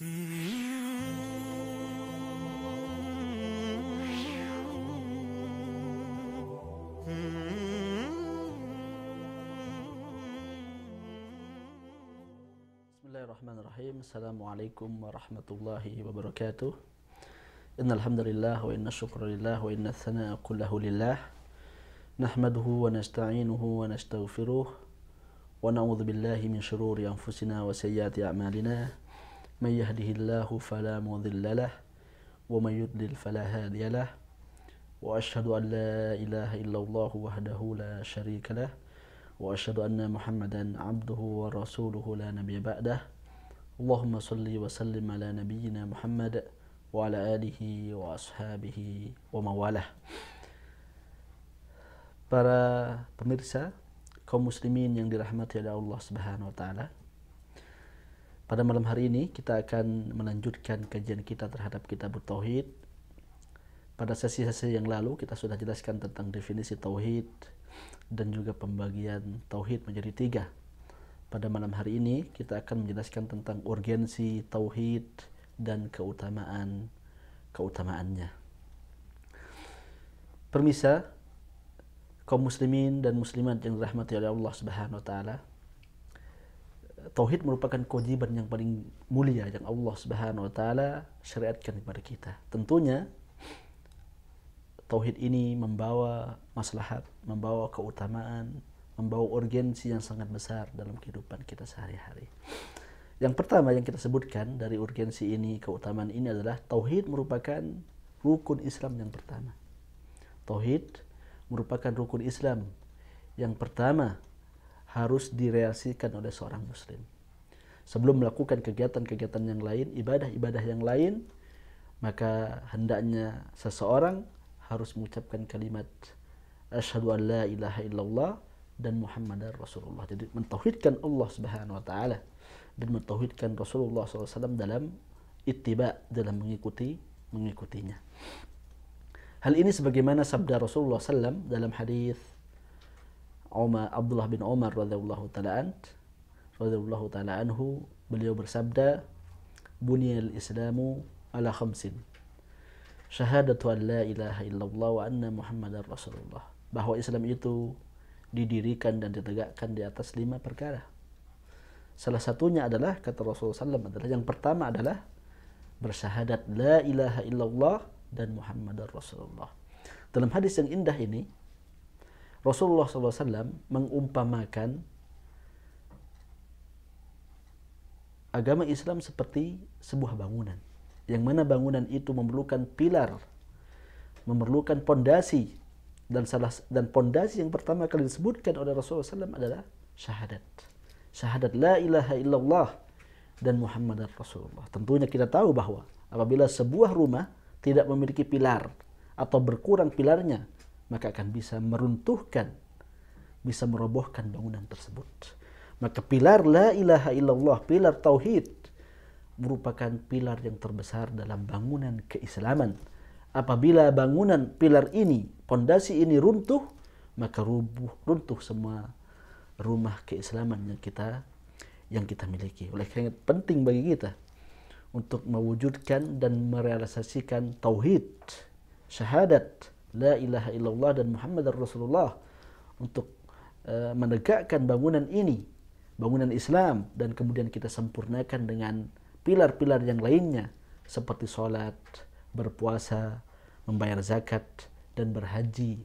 بسم الله الرحمن الرحيم السلام عليكم ورحمة الله وبركاته إن الحمد لله وإن الشكر لله وإن الثناء كله لله نحمده ونستعينه ونستغفره ونعوذ بالله من شرور أنفسنا وسيئات أعمالنا من يهده الله فلا مضل له ومن يضلل فلا هادي له وأشهد أن لا إله إلا الله وحده لا شريك له وأشهد أن محمدا عبده ورسوله لا نبي بعده اللهم صل وسلم على نبينا محمد وعلى آله وأصحابه ومواله Para pemirsa, kaum muslimin yang dirahmati oleh Allah Subhanahu wa taala. Pada malam hari ini kita akan melanjutkan kajian kita terhadap kitab tauhid. Pada sesi-sesi yang lalu kita sudah jelaskan tentang definisi tauhid dan juga pembagian tauhid menjadi tiga. Pada malam hari ini kita akan menjelaskan tentang urgensi tauhid dan keutamaan keutamaannya. Permisa kaum muslimin dan muslimat yang dirahmati oleh Allah Subhanahu wa taala tauhid merupakan kewajiban yang paling mulia yang Allah Subhanahu wa taala syariatkan kepada kita. Tentunya tauhid ini membawa maslahat, membawa keutamaan, membawa urgensi yang sangat besar dalam kehidupan kita sehari-hari. Yang pertama yang kita sebutkan dari urgensi ini, keutamaan ini adalah tauhid merupakan rukun Islam yang pertama. Tauhid merupakan rukun Islam yang pertama harus direalisasikan oleh seorang muslim. Sebelum melakukan kegiatan-kegiatan yang lain, ibadah-ibadah yang lain, maka hendaknya seseorang harus mengucapkan kalimat asyhadu an la ilaha illallah dan Muhammadar Rasulullah. Jadi mentauhidkan Allah Subhanahu wa taala dan mentauhidkan Rasulullah SAW dalam ittiba dalam mengikuti mengikutinya. Hal ini sebagaimana sabda Rasulullah SAW dalam hadis Umar Abdullah bin Umar radhiyallahu taala radhiyallahu taala anhu beliau bersabda bunyal islamu ala khamsin syahadatu an la ilaha illallah wa anna muhammadar rasulullah bahwa Islam itu didirikan dan ditegakkan di atas lima perkara salah satunya adalah kata Rasulullah SAW adalah yang pertama adalah bersyahadat la ilaha illallah dan muhammadar rasulullah dalam hadis yang indah ini Rasulullah SAW mengumpamakan agama Islam seperti sebuah bangunan yang mana bangunan itu memerlukan pilar, memerlukan pondasi dan salah dan pondasi yang pertama kali disebutkan oleh Rasulullah SAW adalah syahadat. Syahadat la ilaha illallah dan Muhammad Rasulullah. Tentunya kita tahu bahwa apabila sebuah rumah tidak memiliki pilar atau berkurang pilarnya, maka akan bisa meruntuhkan, bisa merobohkan bangunan tersebut. Maka pilar la ilaha illallah, pilar tauhid merupakan pilar yang terbesar dalam bangunan keislaman. Apabila bangunan pilar ini, pondasi ini runtuh, maka rubuh, runtuh semua rumah keislaman yang kita yang kita miliki. Oleh karena itu penting bagi kita untuk mewujudkan dan merealisasikan tauhid, syahadat, la ilaha illallah dan Muhammad Rasulullah untuk eh, menegakkan bangunan ini, bangunan Islam dan kemudian kita sempurnakan dengan pilar-pilar yang lainnya seperti sholat, berpuasa, membayar zakat dan berhaji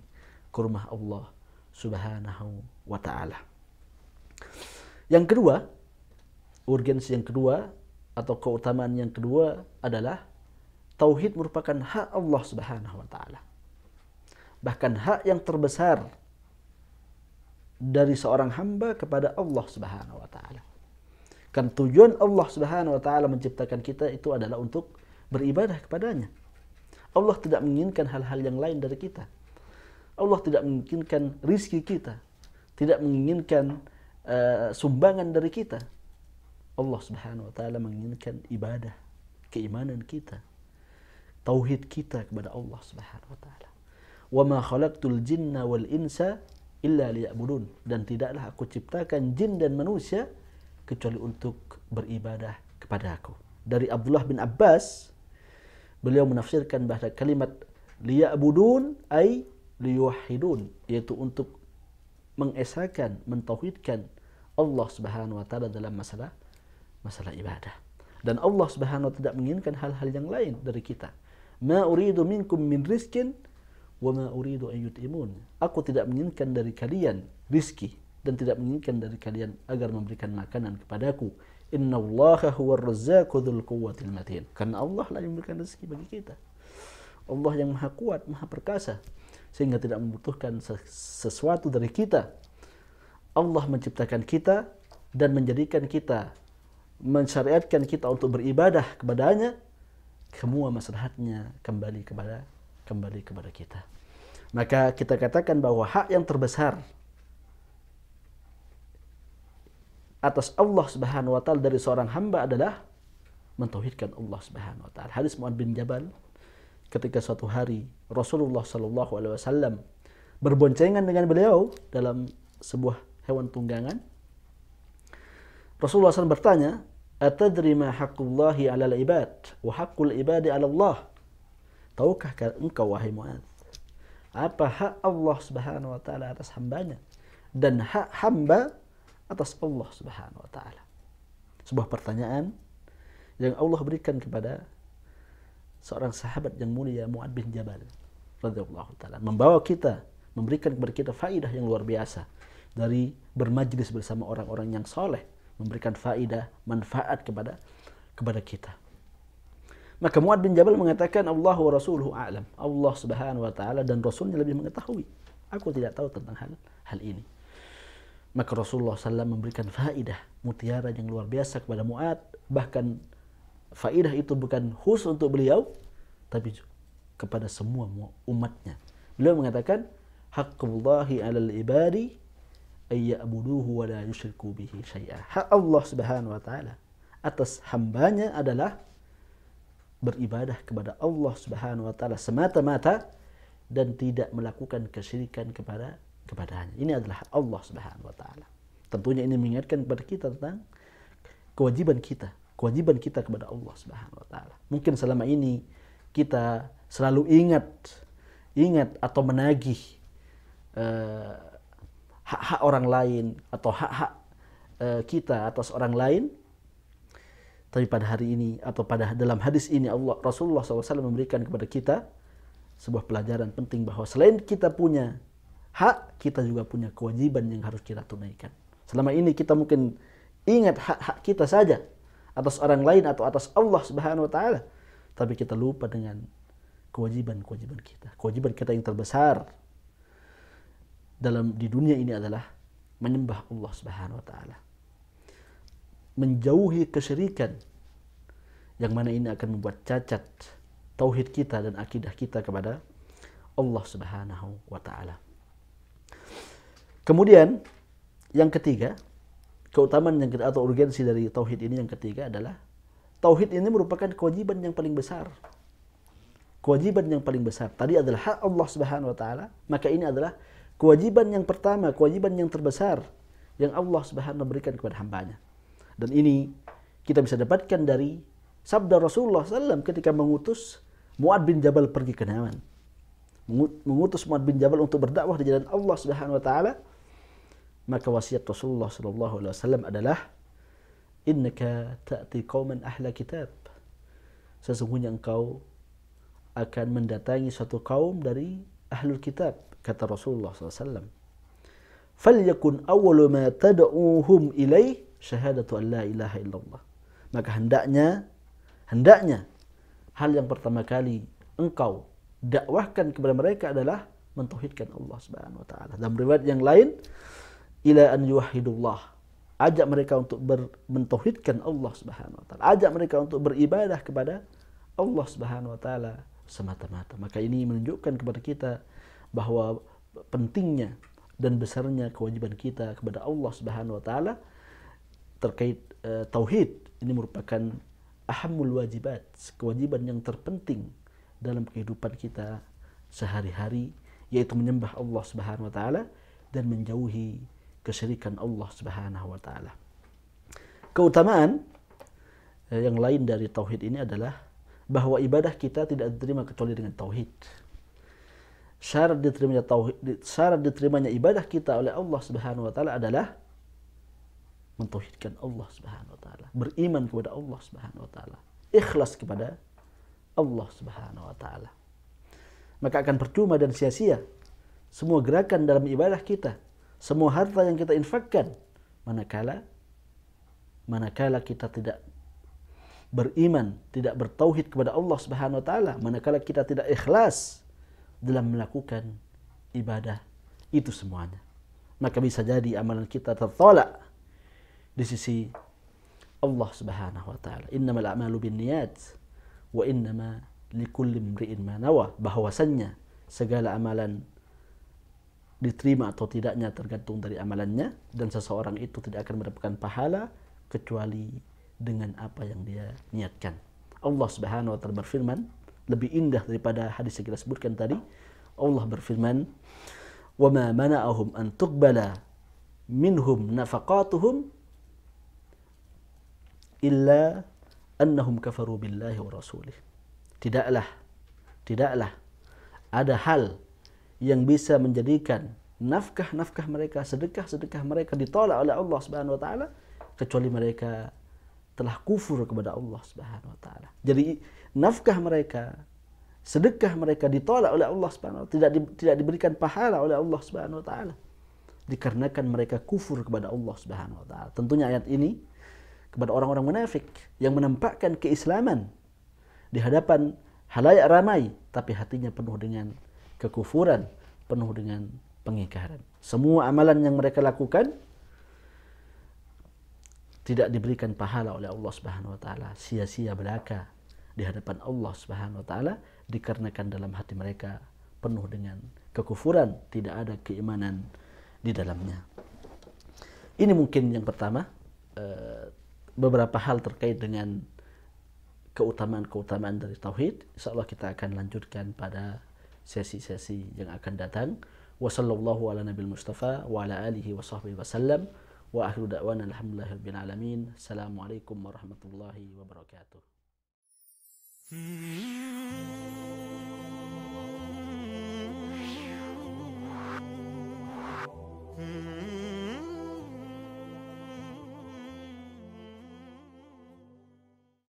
ke rumah Allah Subhanahu wa taala. Yang kedua, urgensi yang kedua atau keutamaan yang kedua adalah tauhid merupakan hak Allah Subhanahu wa taala bahkan hak yang terbesar dari seorang hamba kepada Allah Subhanahu wa taala. Kan tujuan Allah Subhanahu wa taala menciptakan kita itu adalah untuk beribadah kepadanya. Allah tidak menginginkan hal-hal yang lain dari kita. Allah tidak menginginkan rizki kita, tidak menginginkan uh, sumbangan dari kita. Allah Subhanahu wa taala menginginkan ibadah, keimanan kita, tauhid kita kepada Allah Subhanahu wa taala. وَمَا خَلَقْتُ الْجِنَّ وَالْإِنْسَ إِلَّا insa illa dan tidaklah aku ciptakan jin dan manusia kecuali untuk beribadah kepada aku. Dari Abdullah bin Abbas beliau menafsirkan bahwa kalimat liya'budun ay liyuwahhidun yaitu untuk mengesahkan, mentauhidkan Allah Subhanahu wa taala dalam masalah masalah ibadah. Dan Allah Subhanahu wa taala tidak menginginkan hal-hal yang lain dari kita. Ma uridu minkum min rizkin wama uridu an yut'imun aku tidak menginginkan dari kalian rizki dan tidak menginginkan dari kalian agar memberikan makanan kepadaku Inna Allah huwa razzaqu quwwatil matin. Karena Allah lah yang memberikan rezeki bagi kita. Allah yang maha kuat, maha perkasa. Sehingga tidak membutuhkan sesuatu dari kita. Allah menciptakan kita dan menjadikan kita, mensyariatkan kita untuk beribadah kepadanya. Semua masyarakatnya kembali kepada kembali kepada kita. Maka kita katakan bahwa hak yang terbesar atas Allah Subhanahu wa taala dari seorang hamba adalah mentauhidkan Allah Subhanahu wa taala. Hadis Mu'ad bin Jabal ketika suatu hari Rasulullah Shallallahu alaihi wasallam berboncengan dengan beliau dalam sebuah hewan tunggangan. Rasulullah SAW bertanya, "Atadri ma haqqullahi 'alal ibad wa haqqul ibadi 'ala Allah?" Tahukah engkau wahai Muaz apa hak Allah Subhanahu wa taala atas hambanya dan hak hamba atas Allah Subhanahu wa taala. Sebuah pertanyaan yang Allah berikan kepada seorang sahabat yang mulia Mu'ad bin Jabal radhiyallahu taala membawa kita memberikan kepada kita faidah yang luar biasa dari bermajlis bersama orang-orang yang soleh memberikan faidah manfaat kepada kepada kita maka Muad bin Jabal mengatakan Allah wa Rasuluhu a'lam. Allah subhanahu wa ta'ala dan Rasulnya lebih mengetahui. Aku tidak tahu tentang hal, hal ini. Maka Rasulullah SAW memberikan faidah mutiara yang luar biasa kepada Muad. Bahkan faidah itu bukan khusus untuk beliau, tapi kepada semua umatnya. Beliau mengatakan, Haqqullahi alal ibadi ayya'buduhu wa la yushirku bihi syai'ah. Hak Allah subhanahu wa ta'ala atas hambanya adalah beribadah kepada Allah Subhanahu wa taala semata-mata dan tidak melakukan kesyirikan kepada kepadanya. Ini adalah Allah Subhanahu wa taala. Tentunya ini mengingatkan kepada kita tentang kewajiban kita, kewajiban kita kepada Allah Subhanahu wa taala. Mungkin selama ini kita selalu ingat ingat atau menagih eh, hak-hak uh, orang lain atau hak-hak uh, kita atas orang lain tapi pada hari ini atau pada dalam hadis ini Allah Rasulullah SAW memberikan kepada kita sebuah pelajaran penting bahwa selain kita punya hak, kita juga punya kewajiban yang harus kita tunaikan. Selama ini kita mungkin ingat hak-hak kita saja atas orang lain atau atas Allah Subhanahu wa taala, tapi kita lupa dengan kewajiban-kewajiban kita. Kewajiban kita yang terbesar dalam di dunia ini adalah menyembah Allah Subhanahu wa taala menjauhi kesyirikan yang mana ini akan membuat cacat tauhid kita dan akidah kita kepada Allah Subhanahu wa taala. Kemudian yang ketiga, keutamaan yang atau urgensi dari tauhid ini yang ketiga adalah tauhid ini merupakan kewajiban yang paling besar. Kewajiban yang paling besar tadi adalah hak Allah Subhanahu wa taala, maka ini adalah kewajiban yang pertama, kewajiban yang terbesar yang Allah Subhanahu memberikan kepada hambanya. Dan ini kita bisa dapatkan dari sabda Rasulullah SAW ketika mengutus Muad bin Jabal pergi ke Yaman. Mengutus Muad bin Jabal untuk berdakwah di jalan Allah Subhanahu wa taala. Maka wasiat Rasulullah sallallahu alaihi wasallam adalah innaka ta'ti qauman ahla kitab. Sesungguhnya engkau akan mendatangi suatu kaum dari ahlul kitab kata Rasulullah sallallahu Falyakun awwalu ma tadauhum ilaih syahadatu an la ilaha illallah. Maka hendaknya hendaknya hal yang pertama kali engkau dakwahkan kepada mereka adalah mentauhidkan Allah Subhanahu wa taala. Dalam riwayat yang lain ila an yuwahhidullah. Ajak mereka untuk ber, mentauhidkan Allah Subhanahu wa taala. Ajak mereka untuk beribadah kepada Allah Subhanahu wa taala semata-mata. Maka ini menunjukkan kepada kita bahwa pentingnya dan besarnya kewajiban kita kepada Allah Subhanahu wa taala terkait uh, tauhid ini merupakan ahamul wajibat, kewajiban yang terpenting dalam kehidupan kita sehari-hari yaitu menyembah Allah Subhanahu wa taala dan menjauhi kesyirikan Allah Subhanahu wa taala. Keutamaan eh, yang lain dari tauhid ini adalah bahwa ibadah kita tidak diterima kecuali dengan tauhid. Syarat diterimanya tauhid, syarat diterimanya ibadah kita oleh Allah Subhanahu wa taala adalah mentauhidkan Allah Subhanahu wa taala, beriman kepada Allah Subhanahu wa taala, ikhlas kepada Allah Subhanahu wa taala. Maka akan percuma dan sia-sia semua gerakan dalam ibadah kita, semua harta yang kita infakkan manakala manakala kita tidak beriman, tidak bertauhid kepada Allah Subhanahu wa taala, manakala kita tidak ikhlas dalam melakukan ibadah itu semuanya. Maka bisa jadi amalan kita tertolak di sisi Allah Subhanahu wa taala. Innamal a'malu binniyat wa innama likulli imrin ma nawa. bahwasanya segala amalan diterima atau tidaknya tergantung dari amalannya dan seseorang itu tidak akan mendapatkan pahala kecuali dengan apa yang dia niatkan. Allah Subhanahu wa taala berfirman lebih indah daripada hadis yang kita sebutkan tadi. Allah berfirman, "Wa ma mana'ahum an tuqbala minhum nafaqatuhum illa annahum kafaru billahi wa rasulih. Tidaklah, tidaklah ada hal yang bisa menjadikan nafkah-nafkah mereka, sedekah-sedekah mereka ditolak oleh Allah Subhanahu wa taala kecuali mereka telah kufur kepada Allah Subhanahu wa taala. Jadi nafkah mereka, sedekah mereka ditolak oleh Allah Subhanahu wa tidak di, tidak diberikan pahala oleh Allah Subhanahu wa taala dikarenakan mereka kufur kepada Allah Subhanahu wa taala. Tentunya ayat ini kepada orang-orang munafik yang menampakkan keislaman di hadapan halayak ramai tapi hatinya penuh dengan kekufuran, penuh dengan pengingkaran. Semua amalan yang mereka lakukan tidak diberikan pahala oleh Allah Subhanahu wa taala, sia-sia belaka di hadapan Allah Subhanahu wa taala dikarenakan dalam hati mereka penuh dengan kekufuran, tidak ada keimanan di dalamnya. Ini mungkin yang pertama eh, beberapa hal terkait dengan keutamaan-keutamaan dari tauhid. Insyaallah kita akan lanjutkan pada sesi-sesi yang akan datang. Wassalamualaikum ala nabil Mustafa wa ala alihi wa sahbihi wasallam. Wa akhiru da'wana alhamdulillahirabbil alamin. Assalamualaikum warahmatullahi wabarakatuh. Hmm.